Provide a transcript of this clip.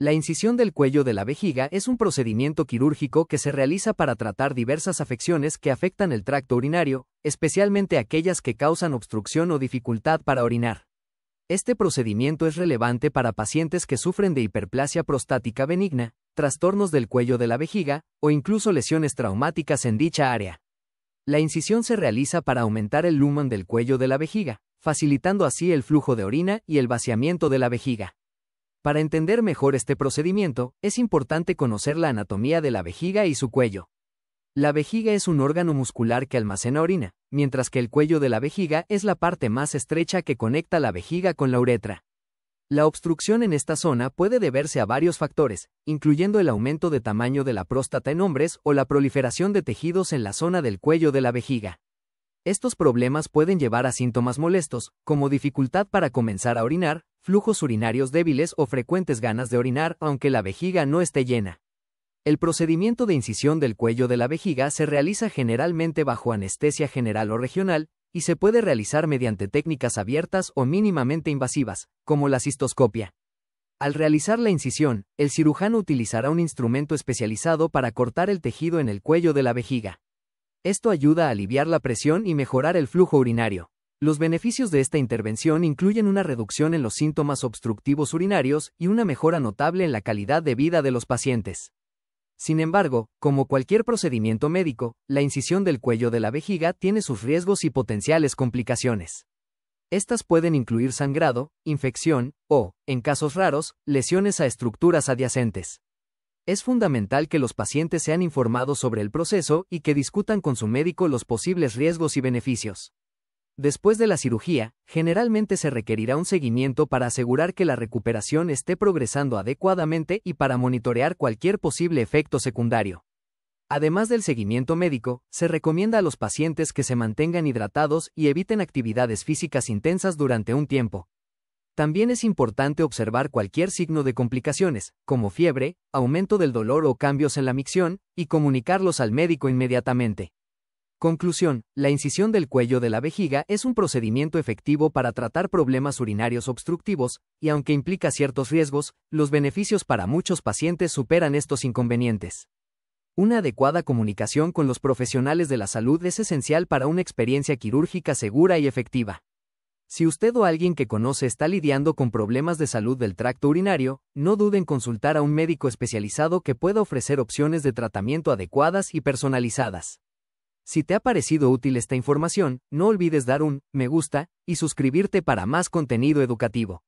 La incisión del cuello de la vejiga es un procedimiento quirúrgico que se realiza para tratar diversas afecciones que afectan el tracto urinario, especialmente aquellas que causan obstrucción o dificultad para orinar. Este procedimiento es relevante para pacientes que sufren de hiperplasia prostática benigna, trastornos del cuello de la vejiga o incluso lesiones traumáticas en dicha área. La incisión se realiza para aumentar el lumen del cuello de la vejiga, facilitando así el flujo de orina y el vaciamiento de la vejiga. Para entender mejor este procedimiento, es importante conocer la anatomía de la vejiga y su cuello. La vejiga es un órgano muscular que almacena orina, mientras que el cuello de la vejiga es la parte más estrecha que conecta la vejiga con la uretra. La obstrucción en esta zona puede deberse a varios factores, incluyendo el aumento de tamaño de la próstata en hombres o la proliferación de tejidos en la zona del cuello de la vejiga. Estos problemas pueden llevar a síntomas molestos, como dificultad para comenzar a orinar, flujos urinarios débiles o frecuentes ganas de orinar aunque la vejiga no esté llena. El procedimiento de incisión del cuello de la vejiga se realiza generalmente bajo anestesia general o regional y se puede realizar mediante técnicas abiertas o mínimamente invasivas, como la cistoscopia. Al realizar la incisión, el cirujano utilizará un instrumento especializado para cortar el tejido en el cuello de la vejiga. Esto ayuda a aliviar la presión y mejorar el flujo urinario. Los beneficios de esta intervención incluyen una reducción en los síntomas obstructivos urinarios y una mejora notable en la calidad de vida de los pacientes. Sin embargo, como cualquier procedimiento médico, la incisión del cuello de la vejiga tiene sus riesgos y potenciales complicaciones. Estas pueden incluir sangrado, infección o, en casos raros, lesiones a estructuras adyacentes. Es fundamental que los pacientes sean informados sobre el proceso y que discutan con su médico los posibles riesgos y beneficios. Después de la cirugía, generalmente se requerirá un seguimiento para asegurar que la recuperación esté progresando adecuadamente y para monitorear cualquier posible efecto secundario. Además del seguimiento médico, se recomienda a los pacientes que se mantengan hidratados y eviten actividades físicas intensas durante un tiempo. También es importante observar cualquier signo de complicaciones, como fiebre, aumento del dolor o cambios en la micción, y comunicarlos al médico inmediatamente. Conclusión, la incisión del cuello de la vejiga es un procedimiento efectivo para tratar problemas urinarios obstructivos, y aunque implica ciertos riesgos, los beneficios para muchos pacientes superan estos inconvenientes. Una adecuada comunicación con los profesionales de la salud es esencial para una experiencia quirúrgica segura y efectiva. Si usted o alguien que conoce está lidiando con problemas de salud del tracto urinario, no duden en consultar a un médico especializado que pueda ofrecer opciones de tratamiento adecuadas y personalizadas. Si te ha parecido útil esta información, no olvides dar un me gusta y suscribirte para más contenido educativo.